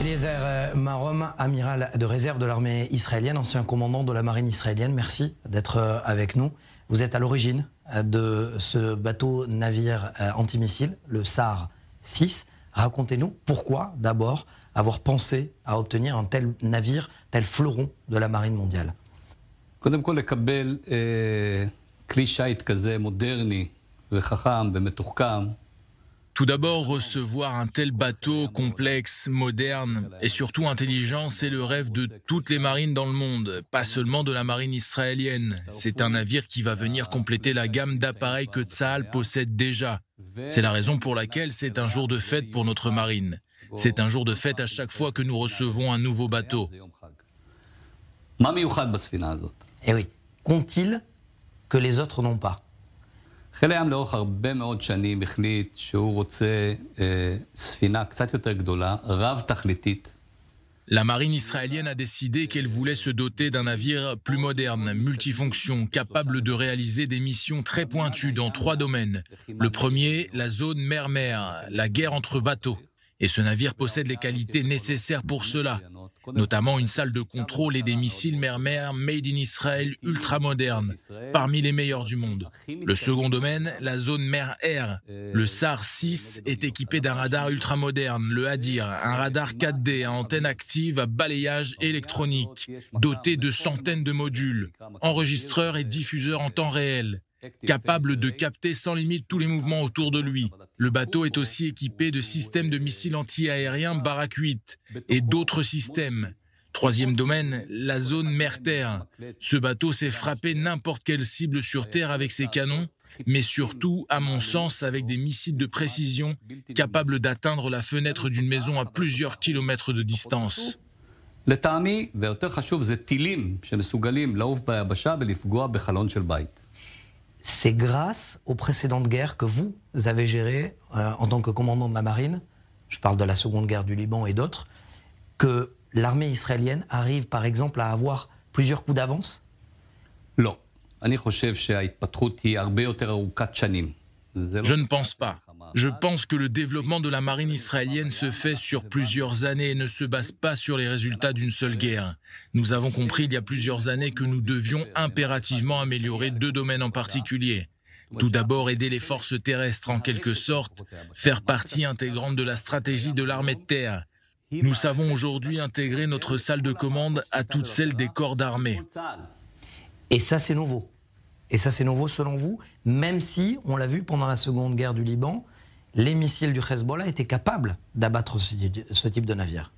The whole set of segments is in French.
Eliezer euh, Marom, amiral de réserve de l'armée israélienne, ancien commandant de la marine israélienne, merci d'être euh, avec nous. Vous êtes à l'origine euh, de ce bateau navire antimissile, le SAR 6. Racontez-nous pourquoi, d'abord, avoir pensé à obtenir un tel navire, tel fleuron de la marine mondiale tout d'abord, recevoir un tel bateau complexe, moderne et surtout intelligent, c'est le rêve de toutes les marines dans le monde, pas seulement de la marine israélienne. C'est un navire qui va venir compléter la gamme d'appareils que Tsahal possède déjà. C'est la raison pour laquelle c'est un jour de fête pour notre marine. C'est un jour de fête à chaque fois que nous recevons un nouveau bateau. Eh oui, compte-t-il que les autres n'ont pas la marine israélienne a décidé qu'elle voulait se doter d'un navire plus moderne, multifonction, capable de réaliser des missions très pointues dans trois domaines. Le premier, la zone mer-mer, la guerre entre bateaux et ce navire possède les qualités nécessaires pour cela, notamment une salle de contrôle et des missiles mer-mer made in Israel ultra moderne, parmi les meilleurs du monde. Le second domaine, la zone mer-air. Le SAR 6 est équipé d'un radar ultra-moderne, le Hadir, un radar 4D à antenne active à balayage électronique, doté de centaines de modules, enregistreurs et diffuseurs en temps réel capable de capter sans limite tous les mouvements autour de lui. Le bateau est aussi équipé de systèmes de missiles antiaériens Barak 8 et d'autres systèmes. Troisième domaine, la zone mer-terre. Ce bateau sait frapper n'importe quelle cible sur Terre avec ses canons, mais surtout, à mon sens, avec des missiles de précision capables d'atteindre la fenêtre d'une maison à plusieurs kilomètres de distance. C'est grâce aux précédentes guerres que vous avez gérées euh, en tant que commandant de la marine, je parle de la Seconde Guerre du Liban et d'autres, que l'armée israélienne arrive par exemple à avoir plusieurs coups d'avance Je ne pense pas. Je pense que le développement de la marine israélienne se fait sur plusieurs années et ne se base pas sur les résultats d'une seule guerre. Nous avons compris il y a plusieurs années que nous devions impérativement améliorer deux domaines en particulier. Tout d'abord, aider les forces terrestres en quelque sorte, faire partie intégrante de la stratégie de l'armée de terre. Nous savons aujourd'hui intégrer notre salle de commande à toutes celles des corps d'armée. Et ça, c'est nouveau. Et ça, c'est nouveau selon vous, même si, on l'a vu pendant la Seconde Guerre du Liban, les missiles du Hezbollah étaient capables d'abattre ce type de navire.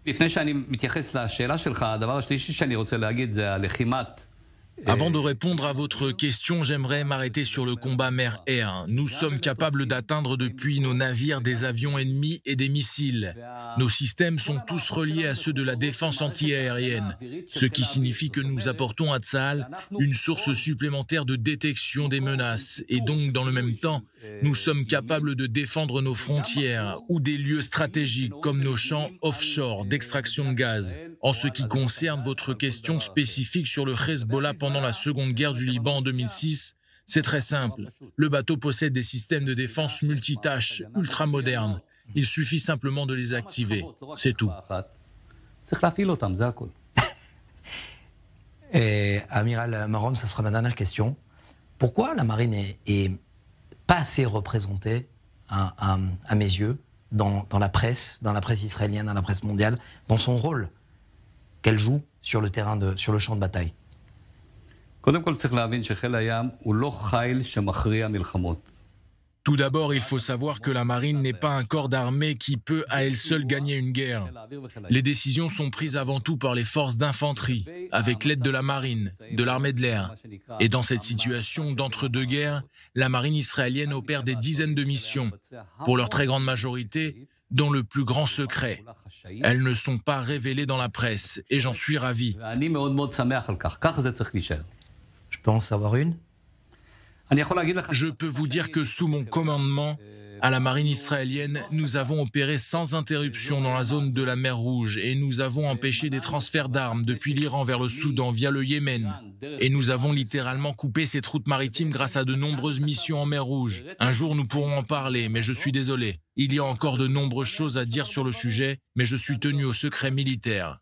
Avant de répondre à votre question, j'aimerais m'arrêter sur le combat mer-air. Nous sommes capables d'atteindre depuis nos navires des avions ennemis et des missiles. Nos systèmes sont tous reliés à ceux de la défense antiaérienne, ce qui signifie que nous apportons à Tsal une source supplémentaire de détection des menaces et donc dans le même temps euh, Nous sommes capables de défendre nos frontières ou des lieux stratégiques comme nos champs offshore d'extraction de gaz. En ce qui concerne votre question spécifique sur le Hezbollah pendant la Seconde Guerre du Liban en 2006, c'est très simple. Le bateau possède des systèmes de défense multitâches ultra-modernes. Il suffit simplement de les activer. C'est tout. Amiral Marom, ça sera ma dernière question. Pourquoi la marine est pas assez représenté à, mes yeux dans, la presse, dans la presse israélienne, dans la presse mondiale, dans son rôle qu'elle joue sur le terrain, de, sur le champ de bataille. Tout d'abord, il faut savoir que la marine n'est pas un corps d'armée qui peut à elle seule gagner une guerre. Les décisions sont prises avant tout par les forces d'infanterie, avec l'aide de la marine, de l'armée de l'air. Et dans cette situation d'entre-deux-guerres, la marine israélienne opère des dizaines de missions, pour leur très grande majorité, dont le plus grand secret. Elles ne sont pas révélées dans la presse, et j'en suis ravi. Je peux en une ah, je peux vous dire que sous mon commandement, à la marine israélienne, nous avons opéré sans interruption dans la zone de la mer Rouge et nous avons empêché des transferts d'armes depuis l'Iran vers le Soudan via le Yémen. Et nous avons littéralement coupé ces route maritimes grâce à de nombreuses missions en mer Rouge. Un jour, nous pourrons en parler, mais je suis désolé. Il y a encore de nombreuses choses à dire sur le sujet, mais je suis tenu au secret militaire.